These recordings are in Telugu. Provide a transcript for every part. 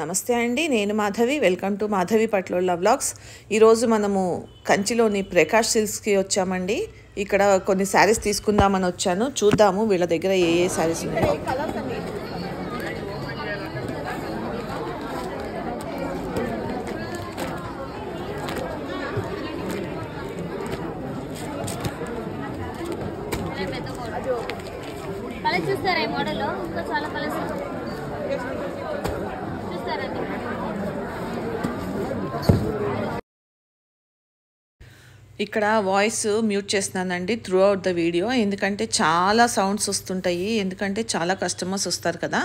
నమస్తే అండి నేను Madhavi welcome to Madhavi Patlolla vlogs ఈరోజు మనము కంచిలోని ప్రకాష్ సిల్క్స్కి వచ్చామండి ఇక్కడ కొన్ని శారీస్ తీసుకుందామని వచ్చాను చూద్దాము వీళ్ళ దగ్గర ఏ ఏ శారీస్ ఉన్నాయో ఇక్కడ వాయిస్ మ్యూట్ చేస్తున్నానండి త్రూ అవుట్ ద వీడియో ఎందుకంటే చాలా సౌండ్స్ వస్తుంటాయి ఎందుకంటే చాలా కస్టమర్స్ వస్తారు కదా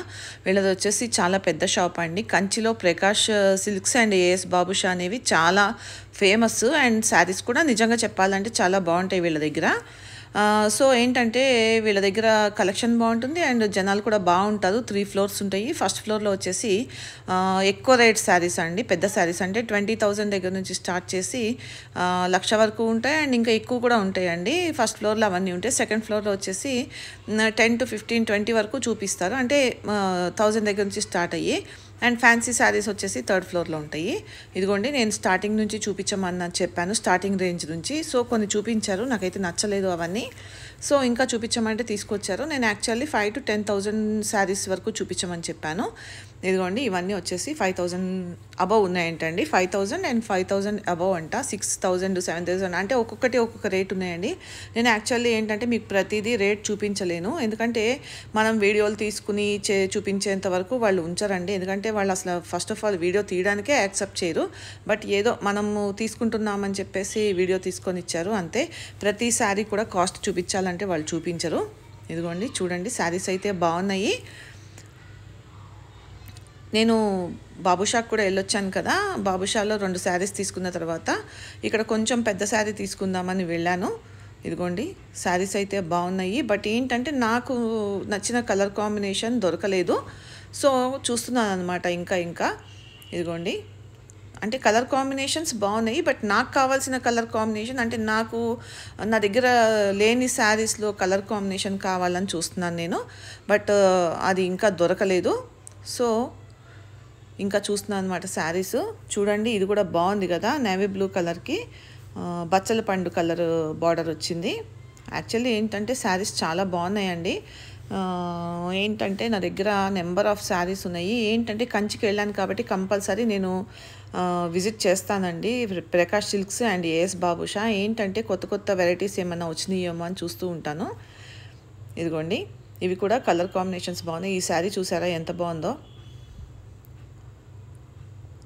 వీళ్ళది వచ్చేసి చాలా పెద్ద షాప్ అండి కంచిలో Prakash silks and AS Babusha అనేవి చాలా ఫేమస్ అండ్ శారీస్ కూడా నిజంగా చెప్పాలంటే చాలా బాగుంటాయి వీళ్ళ దగ్గర సో ఏంటంటే వీళ్ళ దగ్గర కలెక్షన్ బాగుంటుంది అండ్ జనాలు కూడా బాగుంటారు త్రీ ఫ్లోర్స్ ఉంటాయి ఫస్ట్ ఫ్లోర్లో వచ్చేసి ఎక్కువ రేట్ శారీస్ అండి పెద్ద శారీస్ అంటే ట్వంటీ థౌజండ్ దగ్గర నుంచి స్టార్ట్ చేసి లక్ష వరకు ఉంటాయి అండ్ ఇంకా ఎక్కువ కూడా ఉంటాయండి ఫస్ట్ ఫ్లోర్లో అవన్నీ ఉంటాయి సెకండ్ ఫ్లోర్లో వచ్చేసి టెన్ టు ఫిఫ్టీన్ ట్వంటీ వరకు చూపిస్తారు అంటే థౌజండ్ దగ్గర నుంచి స్టార్ట్ అయ్యి అండ్ ఫ్యాన్సీ శారీస్ వచ్చేసి థర్డ్ ఫ్లోర్లో ఉంటాయి ఇదిగోండి నేను స్టార్టింగ్ నుంచి చూపించమని చెప్పాను స్టార్టింగ్ రేంజ్ నుంచి సో కొన్ని చూపించారు నాకైతే నచ్చలేదు అవన్నీ సో ఇంకా చూపించమంటే తీసుకొచ్చారు నేను actually five to ten thousand saris వరకు చూపించమని చెప్పాను ఇదిగోండి ఇవన్నీ వచ్చేసి ఫైవ్ థౌజండ్ అబవ్ ఉన్నాయంటండి five thousand and five thousand above అంట సిక్స్ థౌజండ్ సెవెన్ థౌజండ్ అంటే ఒక్కొక్కటి ఒక్కొక్క రేట్ ఉన్నాయండి నేను యాక్చువల్లీ ఏంటంటే మీకు ప్రతిదీ రేట్ చూపించలేను ఎందుకంటే మనం వీడియోలు తీసుకుని చే చూపించేంత వరకు వాళ్ళు ఉంచరండి ఎందుకంటే వాళ్ళు అసలు ఫస్ట్ ఆఫ్ ఆల్ వీడియో తీయడానికే యాక్సెప్ట్ చేయరు బట్ ఏదో మనము తీసుకుంటున్నామని చెప్పేసి వీడియో తీసుకొని ఇచ్చారు అంతే ప్రతి సారీ కూడా కాస్ట్ చూపించాలంటే వాళ్ళు చూపించరు ఇదిగోండి చూడండి శారీస్ అయితే బాగున్నాయి నేను బాబుషాకు కూడా వెళ్ళొచ్చాను కదా బాబుషాలో రెండు శారీస్ తీసుకున్న తర్వాత ఇక్కడ కొంచెం పెద్ద శారీ తీసుకుందామని వెళ్ళాను ఇదిగోండి శారీస్ అయితే బాగున్నాయి బట్ ఏంటంటే నాకు నచ్చిన కలర్ కాంబినేషన్ దొరకలేదు సో చూస్తున్నాను అనమాట ఇంకా ఇంకా ఇదిగోండి అంటే కలర్ కాంబినేషన్స్ బాగున్నాయి బట్ నాకు కావాల్సిన కలర్ కాంబినేషన్ అంటే నాకు నా దగ్గర లేని శారీస్లో కలర్ కాంబినేషన్ కావాలని చూస్తున్నాను నేను బట్ అది ఇంకా దొరకలేదు సో ఇంకా చూస్తున్నాను అనమాట శారీస్ చూడండి ఇది కూడా బాగుంది కదా నేవీ బ్లూ కలర్కి బచ్చల పండు కలర్ బార్డర్ వచ్చింది యాక్చువల్లీ ఏంటంటే శారీస్ చాలా బాగున్నాయండి ఏంటంటే నా దగ్గర నెంబర్ ఆఫ్ శారీస్ ఉన్నాయి ఏంటంటే కంచికి వెళ్ళాను కాబట్టి కంపల్సరీ నేను విజిట్ చేస్తానండి Prakash silks and AS Babusha ఏంటంటే కొత్త కొత్త వెరైటీస్ ఏమైనా వచ్చినాయేమో అని చూస్తూ ఉంటాను ఇదిగోండి ఇవి కూడా కలర్ కాంబినేషన్స్ బాగున్నాయి ఈ శారీ చూసారా ఎంత బాగుందో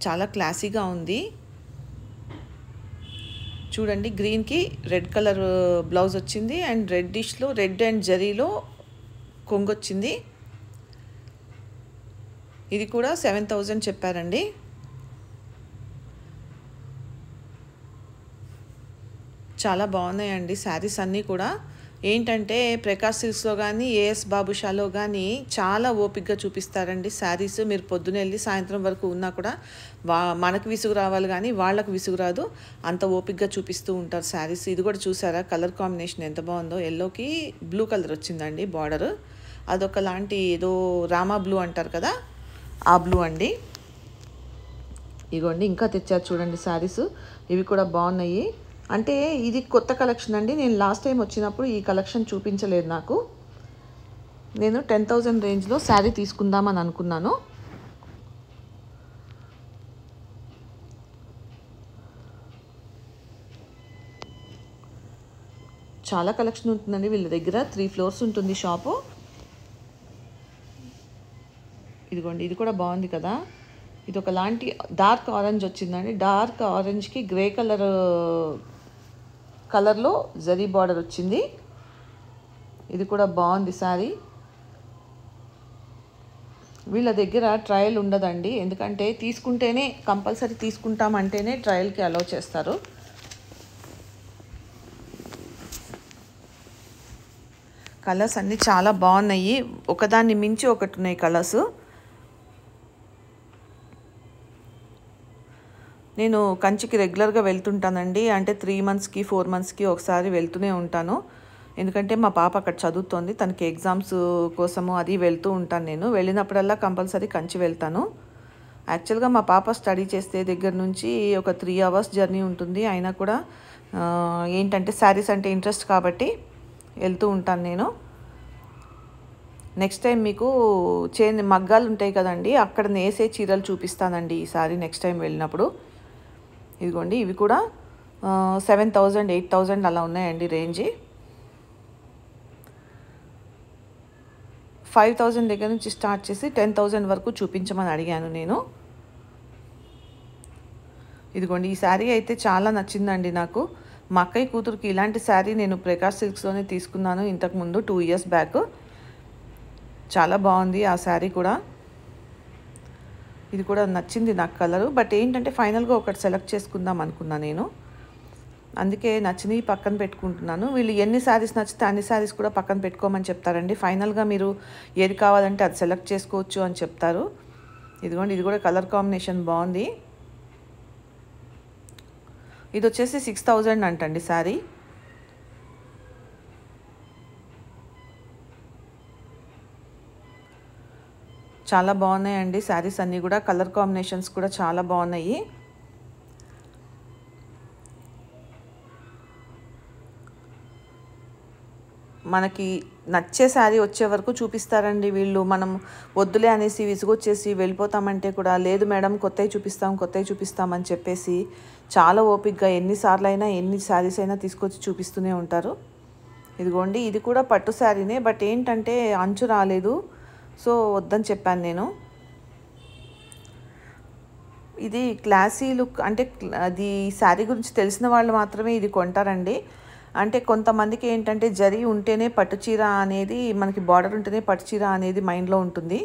చాలా క్లాసీగా ఉంది చూడండి గ్రీన్కి రెడ్ కలర్ బ్లౌజ్ వచ్చింది అండ్ రెడ్ డిష్లో రెడ్ అండ్ జరీలో కొంగొచ్చింది ఇది కూడా సెవెన్ థౌజండ్ చెప్పారండి చాలా బాగున్నాయండి శారీస్ అన్నీ కూడా ఏంటంటే ప్రకాష్ సిల్స్లో కానీ ఏఎస్ బాబుషాలో కానీ చాలా ఓపిక్గా చూపిస్తారండి శారీస్ మీరు పొద్దున వెళ్ళి సాయంత్రం వరకు ఉన్నా కూడా వా మనకు విసుగు రావాలి కానీ వాళ్ళకు విసుగు రాదు అంత ఓపిక్గా చూపిస్తూ ఉంటారు శారీస్ ఇది కూడా చూసారా కలర్ కాంబినేషన్ ఎంత బాగుందో ఎల్లోకి బ్లూ కలర్ వచ్చిందండి బార్డరు అదొక లాంటి ఏదో రామా బ్లూ అంటారు కదా ఆ బ్లూ అండి ఇగోండి ఇంకా తెచ్చారు చూడండి శారీస్ ఇవి కూడా బాగున్నాయి అంటే ఇది కొత్త కలెక్షన్ అండి నేను లాస్ట్ టైం వచ్చినప్పుడు ఈ కలెక్షన్ చూపించలేదు నాకు నేను టెన్ థౌజండ్ రేంజ్లో శారీ తీసుకుందామని అనుకున్నాను చాలా కలెక్షన్ ఉంటుందండి వీళ్ళ దగ్గర త్రీ ఫ్లోర్స్ ఉంటుంది షాపు ఇదిగోండి ఇది కూడా బాగుంది కదా ఇది ఒకలాంటి డార్క్ ఆరెంజ్ వచ్చిందండి డార్క్ ఆరెంజ్కి గ్రే కలర్ కలర్లో జరీ బార్డర్ వచ్చింది ఇది కూడా బాగుంది సారీ వీళ్ళ దగ్గర ట్రయల్ ఉండదండి ఎందుకంటే తీసుకుంటేనే కంపల్సరీ తీసుకుంటామంటేనే ట్రయల్కి అలౌ చేస్తారు కలర్స్ అన్నీ చాలా బాగున్నాయి ఒకదాన్ని మించి ఒకటి ఉన్నాయి కలర్స్ నేను కంచికి రెగ్యులర్గా వెళ్తుంటానండి అంటే త్రీ మంత్స్కి ఫోర్ మంత్స్కి ఒకసారి వెళ్తూనే ఉంటాను ఎందుకంటే మా పాప అక్కడ చదువుతోంది తనకి ఎగ్జామ్స్ కోసము అది వెళ్తూ ఉంటాను నేను వెళ్ళినప్పుడల్లా కంపల్సరీ కంచి వెళ్తాను యాక్చువల్గా మా పాప స్టడీ చేసే దగ్గర నుంచి ఒక త్రీ అవర్స్ జర్నీ ఉంటుంది అయినా కూడా ఏంటంటే శారీస్ అంటే ఇంట్రెస్ట్ కాబట్టి వెళ్తూ ఉంటాను నేను నెక్స్ట్ టైం మీకు చే మగ్గాలు ఉంటాయి కదండి అక్కడ నేసే చీరలు చూపిస్తానండి ఈసారి నెక్స్ట్ టైం వెళ్ళినప్పుడు ఇదిగోండి ఇవి కూడా సెవెన్ థౌజండ్ ఎయిట్ థౌజండ్ అలా ఉన్నాయండి రేంజ్ ఫైవ్ థౌజండ్ దగ్గర నుంచి స్టార్ట్ చేసి టెన్ థౌజండ్ వరకు చూపించమని అడిగాను నేను ఇదిగోండి ఈ శారీ అయితే చాలా నచ్చిందండి నాకు మా అక్కయ్య కూతురికి ఇలాంటి శారీ నేను ప్రకాష్ సిల్క్స్లోనే తీసుకున్నాను ఇంతకుముందు టూ ఇయర్స్ బ్యాక్ చాలా బాగుంది ఆ శారీ కూడా ఇది కూడా నచ్చింది నాకు కలరు బట్ ఏంటంటే ఫైనల్గా ఒకటి సెలెక్ట్ చేసుకుందాం అనుకున్నా నేను అందుకే నచ్చినవి పక్కన పెట్టుకుంటున్నాను వీళ్ళు ఎన్ని శారీస్ నచ్చితే అన్ని శారీస్ కూడా పక్కన పెట్టుకోమని చెప్తారండి ఫైనల్గా మీరు ఏది కావాలంటే అది సెలెక్ట్ చేసుకోవచ్చు అని చెప్తారు ఇదిగోండి ఇది కూడా కలర్ కాంబినేషన్ బాగుంది ఇది వచ్చేసి సిక్స్ థౌజండ్ అంటండి శారీ చాలా బాగున్నాయండి శారీస్ అన్నీ కూడా కలర్ కాంబినేషన్స్ కూడా చాలా బాగున్నాయి మనకి నచ్చే శారీ వచ్చే వరకు చూపిస్తారండి వీళ్ళు మనం వద్దులే అనేసి విసుగొచ్చేసి వెళ్ళిపోతామంటే కూడా లేదు మేడం కొత్తవి చూపిస్తాం కొత్తవి చూపిస్తామని చెప్పేసి చాలా ఓపిక్గా ఎన్నిసార్లు అయినా ఎన్ని శారీస్ అయినా తీసుకొచ్చి చూపిస్తూనే ఉంటారు ఇదిగోండి ఇది కూడా పట్టు శారీనే బట్ ఏంటంటే అంచు రాలేదు సో వద్దని చెప్పాను నేను ఇది క్లాసీ లుక్ అంటే అది శారీ గురించి తెలిసిన వాళ్ళు మాత్రమే ఇది కొంటారండి అంటే కొంతమందికి ఏంటంటే జరి ఉంటేనే పట్టు చీర అనేది మనకి బార్డర్ ఉంటేనే పట్టు చీర అనేది మైండ్లో ఉంటుంది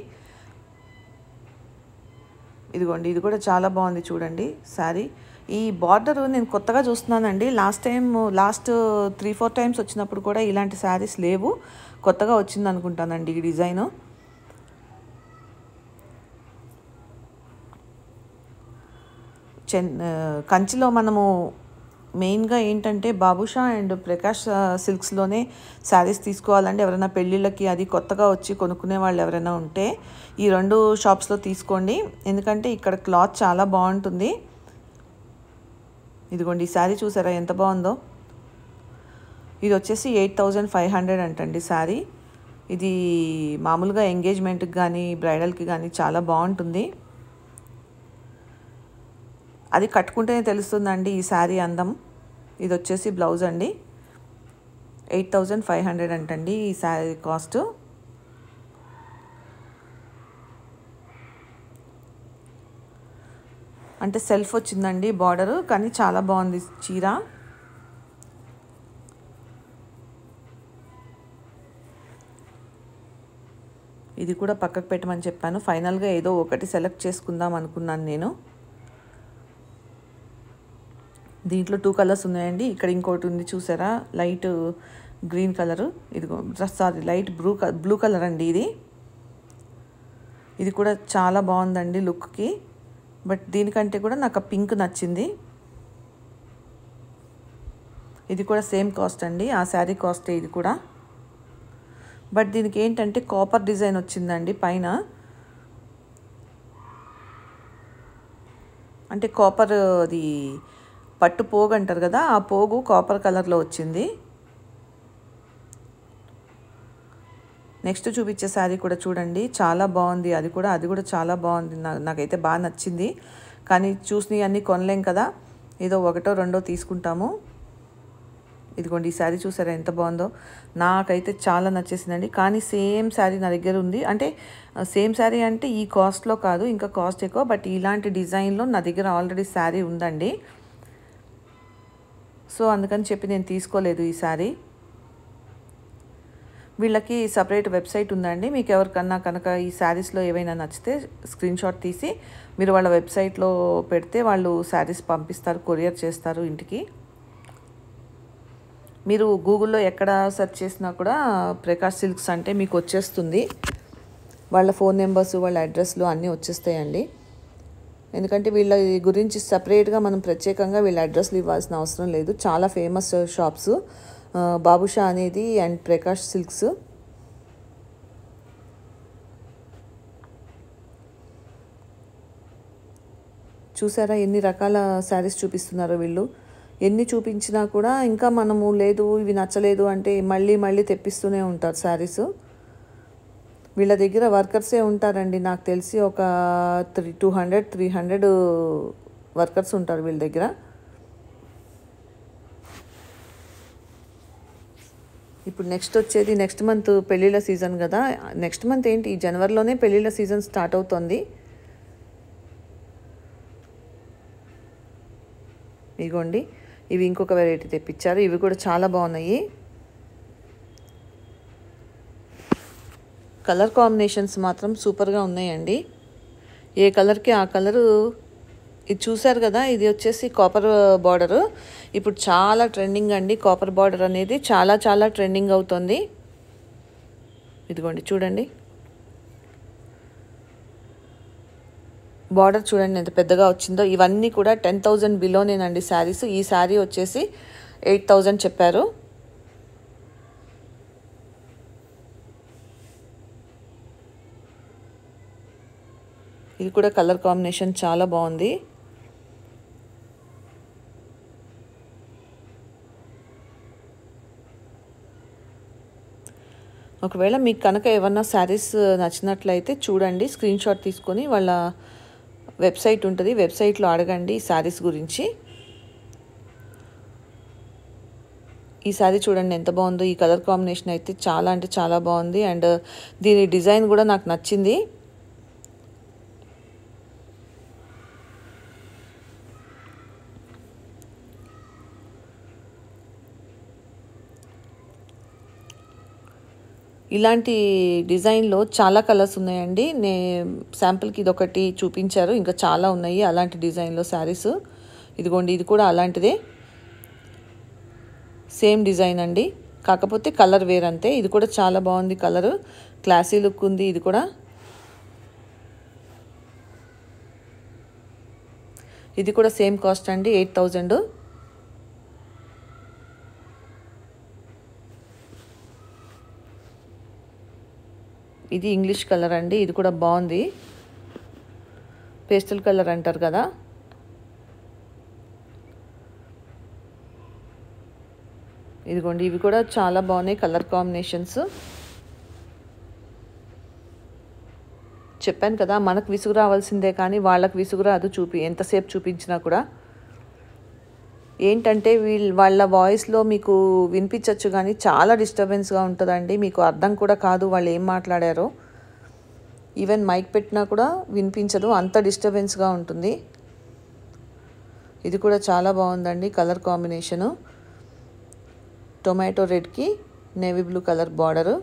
ఇదిగోండి ఇది కూడా చాలా బాగుంది చూడండి శారీ ఈ బార్డర్ నేను కొత్తగా చూస్తున్నానండి last time last three four times వచ్చినప్పుడు కూడా ఇలాంటి శారీస్ లేవు కొత్తగా వచ్చింది అనుకుంటానండి ఈ డిజైను చెన్ కంచిలో మనము మెయిన్గా ఏంటంటే బాబుషా అండ్ ప్రకాష్ సిల్క్స్లోనే శారీస్ తీసుకోవాలంటే ఎవరైనా పెళ్ళిళ్ళకి అది కొత్తగా వచ్చి కొనుక్కునే వాళ్ళు ఎవరైనా ఉంటే ఈ రెండు షాప్స్లో తీసుకోండి ఎందుకంటే ఇక్కడ క్లాత్ చాలా బాగుంటుంది ఇదిగోండి ఈ శారీ చూసారా ఎంత బాగుందో ఇది వచ్చేసి ఎయిట్ థౌజండ్ ఫైవ్ హండ్రెడ్ అంటండి శారీ ఇది మామూలుగా ఎంగేజ్మెంట్కి కానీ బ్రైడల్కి కానీ చాలా బాగుంటుంది అది కట్టుకుంటేనే తెలుస్తుందండి ఈ శారీ అందం ఇది వచ్చేసి బ్లౌజ్ అండి ఎయిట్ థౌజండ్ ఫైవ్ హండ్రెడ్ అంటండి ఈ శారీ కాస్ట్ అంటే సెల్ఫ్ వచ్చిందండి బార్డరు కానీ చాలా బాగుంది చీర ఇది కూడా పక్కకు పెట్టమని చెప్పాను ఫైనల్గా ఏదో ఒకటి సెలెక్ట్ చేసుకుందాం అనుకున్నాను నేను దీంట్లో టూ కలర్స్ ఉన్నాయండి ఇక్కడ ఇంకోటి ఉంది చూసారా లైట్ గ్రీన్ కలరు ఇదిగో sorry light blue blue colour అండి ఇది ఇది కూడా చాలా బాగుందండి లుక్కి బట్ దీనికంటే కూడా నాకు ఆ పింక్ నచ్చింది ఇది కూడా సేమ్ కాస్ట్ అండి ఆ శారీ కాస్టే ఇది కూడా బట్ దీనికి ఏంటంటే కాపర్ డిజైన్ వచ్చిందండి పైన అంటే కాపర్ అది పట్టు పోగు అంటారు కదా ఆ పోగు కాపర్ కలర్లో వచ్చింది నెక్స్ట్ చూపించే శారీ కూడా చూడండి చాలా బాగుంది అది కూడా అది కూడా చాలా బాగుంది నాకైతే బాగా నచ్చింది కానీ చూసినవి అన్నీ కొనలేం కదా ఏదో ఒకటో రెండో తీసుకుంటాము ఇదిగోండి ఈ శారీ చూసారా ఎంత బాగుందో నాకైతే చాలా నచ్చేసిందండి కానీ సేమ్ శారీ నా దగ్గర ఉంది అంటే సేమ్ శారీ అంటే ఈ కాస్ట్లో కాదు ఇంకా కాస్ట్ ఎక్కువ బట్ ఇలాంటి డిజైన్లో నా దగ్గర ఆల్రెడీ శారీ ఉందండి సో అందుకని చెప్పి నేను తీసుకోలేదు ఈసారి వీళ్ళకి సపరేట్ వెబ్సైట్ ఉందండి మీకు ఎవరికన్నా కనుక ఈ శారీస్లో ఏవైనా నచ్చితే స్క్రీన్ షాట్ తీసి మీరు వాళ్ళ వెబ్సైట్లో పెడితే వాళ్ళు శారీస్ పంపిస్తారు కొరియర్ చేస్తారు ఇంటికి మీరు గూగుల్లో ఎక్కడ సెర్చ్ చేసినా కూడా ప్రకాష్ సిల్క్స్ అంటే మీకు వచ్చేస్తుంది వాళ్ళ ఫోన్ నెంబర్స్ వాళ్ళ అడ్రస్లు అన్నీ వచ్చేస్తాయండి ఎందుకంటే వీళ్ళ గురించి సపరేట్గా మనం ప్రత్యేకంగా వీళ్ళ అడ్రస్లు ఇవ్వాల్సిన అవసరం లేదు చాలా ఫేమస్ షాప్స్ బాబుషా అనేది అండ్ ప్రకాష్ సిల్క్స్ చూసారా ఎన్ని రకాల శారీస్ చూపిస్తున్నారో వీళ్ళు ఎన్ని చూపించినా కూడా ఇంకా మనము లేదు ఇవి నచ్చలేదు అంటే మళ్ళీ మళ్ళీ తెప్పిస్తూనే ఉంటారు శారీసు వీళ్ళ దగ్గర వర్కర్సే ఉంటారండి నాకు తెలిసి ఒక three two hundred three hundred workers ఉంటారు వీళ్ళ దగ్గర ఇప్పుడు నెక్స్ట్ వచ్చేది నెక్స్ట్ మంత్ పెళ్ళిళ్ళ సీజన్ కదా నెక్స్ట్ మంత్ ఏంటి ఈ జనవరిలోనే పెళ్ళిళ్ళ సీజన్ స్టార్ట్ అవుతుంది ఇగోండి ఇవి ఇంకొక వెరైటీ తెప్పించారు ఇవి కూడా చాలా బాగున్నాయి కలర్ కాంబినేషన్స్ మాత్రం సూపర్గా ఉన్నాయండి ఏ కలర్కి ఆ కలరు ఇది చూశారు కదా ఇది వచ్చేసి కాపర్ బార్డరు ఇప్పుడు చాలా ట్రెండింగ్ అండి కాపర్ బార్డర్ అనేది చాలా చాలా ట్రెండింగ్ అవుతుంది ఇదిగోండి చూడండి బార్డర్ చూడండి ఎంత పెద్దగా వచ్చిందో ఇవన్నీ కూడా టెన్ థౌజండ్ బిలోనేనండి శారీస్ ఈ శారీ వచ్చేసి ఎయిట్ చెప్పారు ఇది కూడా కలర్ కాంబినేషన్ చాలా బాగుంది ఒకవేళ మీకు కనుక ఏమన్నా శారీస్ నచ్చినట్లయితే చూడండి స్క్రీన్ షాట్ తీసుకొని వాళ్ళ వెబ్సైట్ ఉంటుంది వెబ్సైట్లో అడగండి ఈ శారీస్ గురించి ఈ శారీ చూడండి ఎంత బాగుందో ఈ కలర్ కాంబినేషన్ అయితే చాలా అంటే చాలా బాగుంది అండ్ దీని డిజైన్ కూడా నాకు నచ్చింది ఇలాంటి డిజైన్లో చాలా కలర్స్ ఉన్నాయండి నే శాంపుల్కి ఇది ఒకటి చూపించారు ఇంకా చాలా ఉన్నాయి అలాంటి డిజైన్లో శారీస్ ఇదిగోండి ఇది కూడా అలాంటిదే సేమ్ డిజైన్ అండి కాకపోతే కలర్ వేరంతే ఇది కూడా చాలా బాగుంది కలరు క్లాసీ లుక్ ఉంది ఇది కూడా ఇది కూడా సేమ్ కాస్ట్ అండి ఎయిట్ థౌజండ్ ఇది ఇంగ్లీష్ కలర్ అండి ఇది కూడా బాగుంది పేస్టల్ కలర్ అంటారు కదా ఇదిగోండి ఇవి కూడా చాలా బాగున్నాయి కలర్ కాంబినేషన్స్ చెప్పాను కదా మనకు విసుగు రావాల్సిందే కానీ వాళ్ళకి విసుగురా అది చూపి ఎంతసేపు చూపించినా కూడా ఏంటంటే వీళ్ళ వాళ్ళ వాయిస్లో మీకు వినిపించవచ్చు కానీ చాలా డిస్టర్బెన్స్గా ఉంటుందండి మీకు అర్థం కూడా కాదు వాళ్ళు ఏం మాట్లాడారో ఈవెన్ మైక్ పెట్టినా కూడా వినిపించదు అంత డిస్టర్బెన్స్గా ఉంటుంది ఇది కూడా చాలా బాగుందండి కలర్ కాంబినేషను టొమాటో రెడ్కి నేవీ బ్లూ కలర్ బార్డరు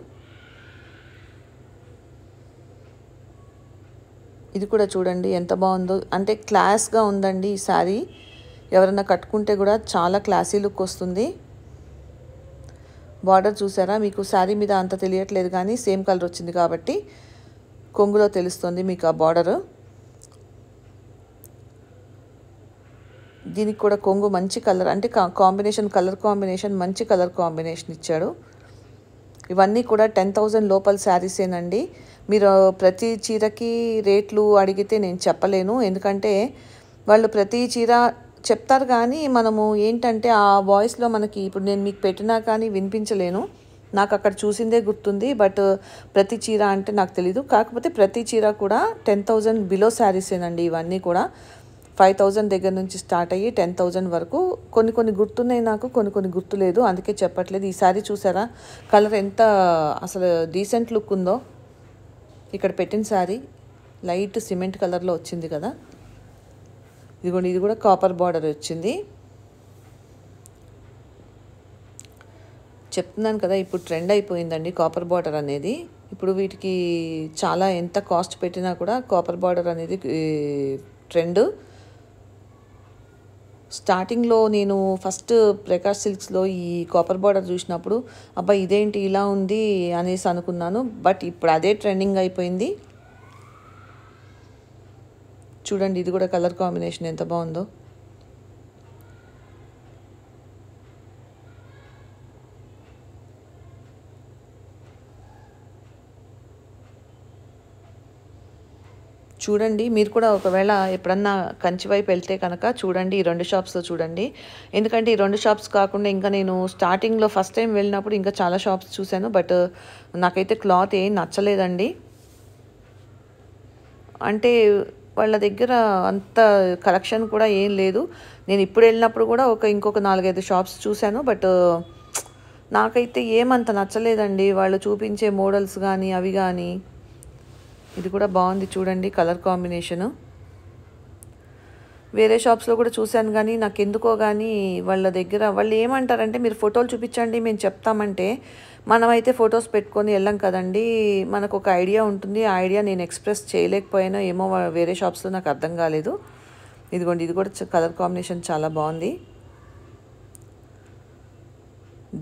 ఇది కూడా చూడండి ఎంత బాగుందో అంటే క్లాస్గా ఉందండి ఈ శారీ ఎవరైనా కట్టుకుంటే కూడా చాలా క్లాసీ లుక్ వస్తుంది బార్డర్ చూసారా మీకు శారీ మీద అంత తెలియట్లేదు కానీ సేమ్ కలర్ వచ్చింది కాబట్టి కొంగులో తెలుస్తుంది మీకు ఆ బార్డరు దీనికి కూడా కొంగు మంచి కలర్ అంటే కాంబినేషన్ కలర్ కాంబినేషన్ మంచి కలర్ కాంబినేషన్ ఇచ్చాడు ఇవన్నీ కూడా టెన్ థౌజండ్ లోపల శారీసేనండి మీరు ప్రతి చీరకి రేట్లు అడిగితే నేను చెప్పలేను ఎందుకంటే వాళ్ళు ప్రతి చీర చెప్తారు కానీ మనము ఏంటంటే ఆ వాయిస్లో మనకి ఇప్పుడు నేను మీకు పెట్టినా కానీ వినిపించలేను నాకు అక్కడ చూసిందే గుర్తుంది బట్ ప్రతి చీర అంటే నాకు తెలీదు కాకపోతే ప్రతి చీర కూడా టెన్ థౌజండ్ బిలో శారీసేనండి ఇవన్నీ కూడా ఫైవ్ థౌజండ్ దగ్గర నుంచి స్టార్ట్ అయ్యి టెన్ థౌజండ్ వరకు కొన్ని కొన్ని గుర్తున్నాయి నాకు కొన్ని కొన్ని గుర్తులేదు అందుకే చెప్పట్లేదు ఈ శారీ చూసారా కలర్ ఎంత అసలు డీసెంట్ లుక్ ఉందో ఇక్కడ పెట్టిన శారీ లైట్ సిమెంట్ కలర్లో వచ్చింది కదా ఇదిగోండి ఇది కూడా కాపర్ బార్డర్ వచ్చింది చెప్తున్నాను కదా ఇప్పుడు ట్రెండ్ అయిపోయిందండి కాపర్ బార్డర్ అనేది ఇప్పుడు వీటికి చాలా ఎంత కాస్ట్ పెట్టినా కూడా కాపర్ బార్డర్ అనేది ట్రెండ్ స్టార్టింగ్లో నేను ఫస్ట్ ప్రకాష్ సిల్క్స్లో ఈ కాపర్ బార్డర్ చూసినప్పుడు అబ్బా ఇదేంటి ఇలా ఉంది అనేసి అనుకున్నాను బట్ ఇప్పుడు అదే ట్రెండింగ్ అయిపోయింది చూడండి ఇది కూడా కలర్ కాంబినేషన్ ఎంత బాగుందో చూడండి మీరు కూడా ఒకవేళ ఎప్పుడన్నా కంచి వైపు వెళ్తే కనుక చూడండి ఈ రెండు షాప్స్లో చూడండి ఎందుకంటే ఈ రెండు షాప్స్ కాకుండా ఇంకా నేను స్టార్టింగ్లో ఫస్ట్ టైం వెళ్ళినప్పుడు ఇంకా చాలా షాప్స్ చూశాను బట్ నాకైతే క్లాత్ ఏం నచ్చలేదండి అంటే వాళ్ళ దగ్గర అంత కలెక్షన్ కూడా ఏం లేదు నేను ఇప్పుడు వెళ్ళినప్పుడు కూడా ఒక ఇంకొక నాలుగైదు షాప్స్ చూశాను బట్ నాకైతే ఏమంత నచ్చలేదండి వాళ్ళు చూపించే మోడల్స్ కానీ అవి కానీ ఇది కూడా బాగుంది చూడండి కలర్ కాంబినేషను వేరే షాప్స్లో కూడా చూశాను కానీ నాకు ఎందుకో కానీ వాళ్ళ దగ్గర వాళ్ళు ఏమంటారంటే మీరు ఫోటోలు చూపించండి మేము చెప్తామంటే మనమైతే ఫొటోస్ పెట్టుకొని వెళ్ళాం కదండి మనకు ఒక ఐడియా ఉంటుంది ఆ ఐడియా నేను ఎక్స్ప్రెస్ చేయలేకపోయానో ఏమో వేరే షాప్స్లో నాకు అర్థం కాలేదు ఇదిగోండి ఇది కూడా కలర్ కాంబినేషన్ చాలా బాగుంది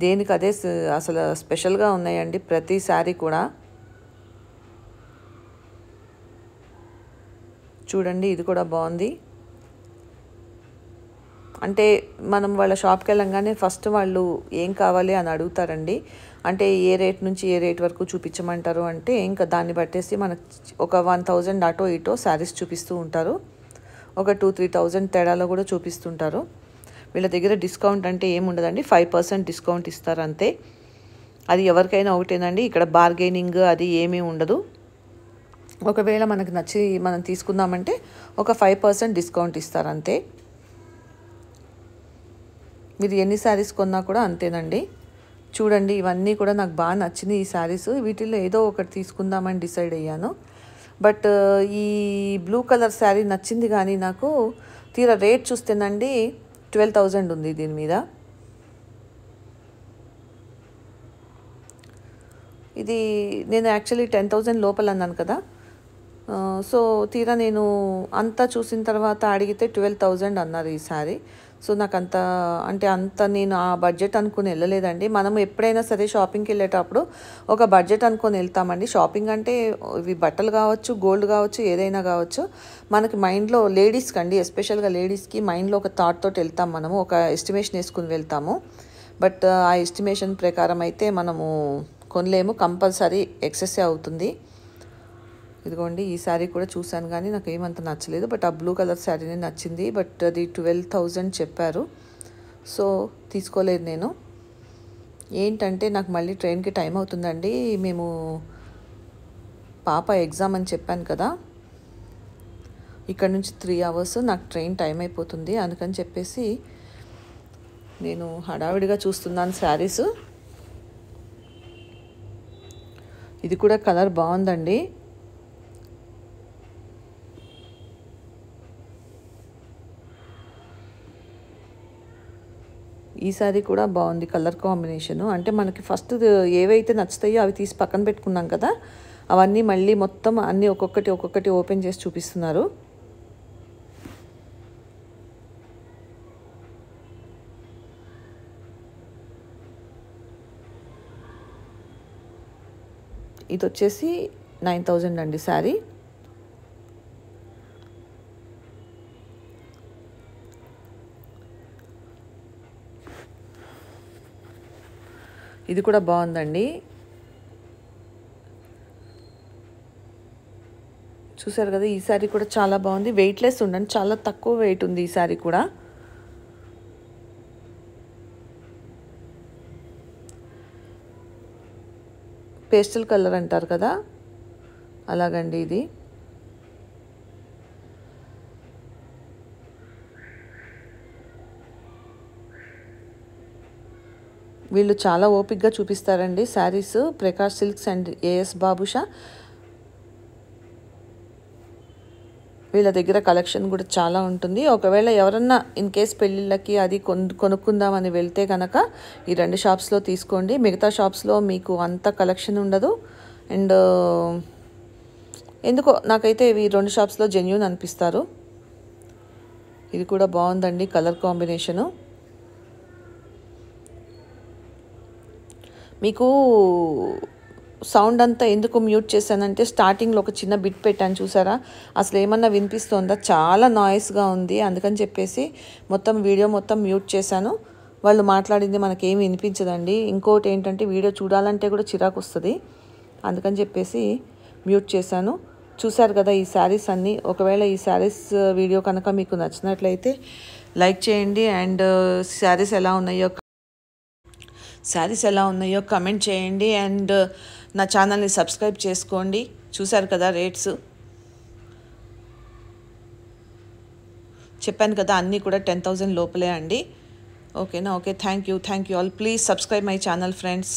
దేనికి అదే అసలు స్పెషల్గా ఉన్నాయండి ప్రతి శారీ కూడా చూడండి ఇది కూడా బాగుంది అంటే మనం వాళ్ళ షాప్కి వెళ్ళంగానే ఫస్ట్ వాళ్ళు ఏం కావాలి అని అడుగుతారండి అంటే ఏ రేట్ నుంచి ఏ రేట్ వరకు చూపించమంటారు అంటే ఇంకా దాన్ని బట్టేసి మనకు ఒక వన్ థౌజండ్ అటో ఇటో శారీస్ చూపిస్తూ ఉంటారు ఒక టూ త్రీ థౌజండ్ తేడాలో కూడా చూపిస్తుంటారు వీళ్ళ దగ్గర డిస్కౌంట్ అంటే ఏముండదండి ఫైవ్ పర్సెంట్ డిస్కౌంట్ ఇస్తారు అంతే అది ఎవరికైనా ఒకటేనండి ఇక్కడ బార్గెనింగ్ అది ఏమీ ఉండదు ఒకవేళ మనకు నచ్చి మనం తీసుకుందామంటే ఒక ఫైవ్ పర్సెంట్ డిస్కౌంట్ ఇస్తారు అంతే మీరు ఎన్ని శారీస్ కొన్నా కూడా అంతేనండి చూడండి ఇవన్నీ కూడా నాకు బాగా నచ్చినాయి ఈ శారీస్ వీటిల్లో ఏదో ఒకటి తీసుకుందామని డిసైడ్ అయ్యాను బట్ ఈ బ్లూ కలర్ శారీ నచ్చింది కానీ నాకు తీరా రేట్ చూస్తేనండి ట్వెల్వ్ థౌజండ్ ఉంది దీని మీద ఇది నేను యాక్చువల్లీ టెన్ థౌజండ్ లోపల అన్నాను కదా సో తీరా నేను అంతా చూసిన తర్వాత అడిగితే ట్వెల్వ్ థౌజండ్ అన్నారు ఈ శారీ సో నాకు అంత అంటే అంత నేను ఆ బడ్జెట్ అనుకుని వెళ్ళలేదండి మనం ఎప్పుడైనా సరే షాపింగ్కి వెళ్ళేటప్పుడు ఒక బడ్జెట్ అనుకొని వెళ్తామండి షాపింగ్ అంటే ఇవి బట్టలు కావచ్చు గోల్డ్ కావచ్చు ఏదైనా కావచ్చు మనకి మైండ్లో లేడీస్కి అండి ఎస్పెషల్గా లేడీస్కి మైండ్లో ఒక థాట్ తోటి వెళ్తాం మనము ఒక ఎస్టిమేషన్ వేసుకుని వెళ్తాము బట్ ఆ ఎస్టిమేషన్ ప్రకారం అయితే మనము కొనలేము కంపల్సరీ ఎక్సెస్ అవుతుంది ఇదిగోండి ఈ శారీ కూడా చూశాను కానీ నాకు ఏమంత నచ్చలేదు బట్ ఆ బ్లూ కలర్ శారీనే నచ్చింది బట్ అది ట్వెల్వ్ థౌజండ్ చెప్పారు సో తీసుకోలేదు నేను ఏంటంటే నాకు మళ్ళీ ట్రైన్కి టైం అవుతుందండి మేము పాప ఎగ్జామ్ అని చెప్పాను కదా ఇక్కడ నుంచి త్రీ అవర్స్ నాకు ట్రైన్ టైం అయిపోతుంది అందుకని చెప్పేసి నేను హడావిడిగా చూస్తున్నాను శారీస్ ఇది కూడా కలర్ బాగుందండి ఈ సారీ కూడా బాగుంది కలర్ కాంబినేషను అంటే మనకి ఫస్ట్ ఏవైతే నచ్చుతాయో అవి తీసి పక్కన పెట్టుకున్నాం కదా అవన్నీ మళ్ళీ మొత్తం అన్నీ ఒక్కొక్కటి ఒక్కొక్కటి ఓపెన్ చేసి చూపిస్తున్నారు ఇది వచ్చేసి నైన్ థౌజండ్ అండి శారీ ఇది కూడా బాగుందండి చూసారు కదా ఈ శారీ కూడా చాలా బాగుంది వెయిట్లెస్ ఉండండి చాలా తక్కువ వెయిట్ ఉంది ఈ శారీ కూడా పేస్టల్ కలర్ అంటారు కదా అలాగండి ఇది వీళ్ళు చాలా ఓపిక్గా చూపిస్తారండి saris Prakash silks and AS Babusha వీళ్ళ దగ్గర కలెక్షన్ కూడా చాలా ఉంటుంది ఒకవేళ ఎవరన్నా ఇన్ కేస్ పెళ్ళిళ్ళకి అది కొనుక్కుందామని వెళ్తే కనుక ఈ రెండు షాప్స్లో తీసుకోండి మిగతా షాప్స్లో మీకు అంత కలెక్షన్ ఉండదు అండ్ ఎందుకో నాకైతే ఇవి రెండు షాప్స్లో జెన్యున్ అనిపిస్తారు ఇది కూడా బాగుందండి కలర్ కాంబినేషను మీకు సౌండ్ అంతా ఎందుకు మ్యూట్ చేశానంటే స్టార్టింగ్లో ఒక చిన్న బిట్ పెట్టాను చూసారా అసలు ఏమన్నా వినిపిస్తోందా చాలా నాయిస్గా ఉంది అందుకని చెప్పేసి మొత్తం వీడియో మొత్తం మ్యూట్ చేశాను వాళ్ళు మాట్లాడింది మనకేమి వినిపించదండి ఇంకోటి ఏంటంటే వీడియో చూడాలంటే కూడా చిరాకు వస్తుంది అందుకని చెప్పేసి మ్యూట్ చేశాను చూశారు కదా ఈ శారీస్ అన్నీ ఒకవేళ ఈ శారీస్ వీడియో కనుక మీకు నచ్చినట్లయితే లైక్ చేయండి అండ్ శారీస్ ఎలా ఉన్నాయో శారీస్ ఎలా ఉన్నాయో కమెంట్ చేయండి అండ్ uh, నా ఛానల్ని సబ్స్క్రైబ్ చేసుకోండి చూశారు కదా రేట్స్ చెప్పాను కదా అన్నీ కూడా టెన్ థౌజండ్ లోపలే అండి ఓకేనా okay thank you thank you all please subscribe my channel friends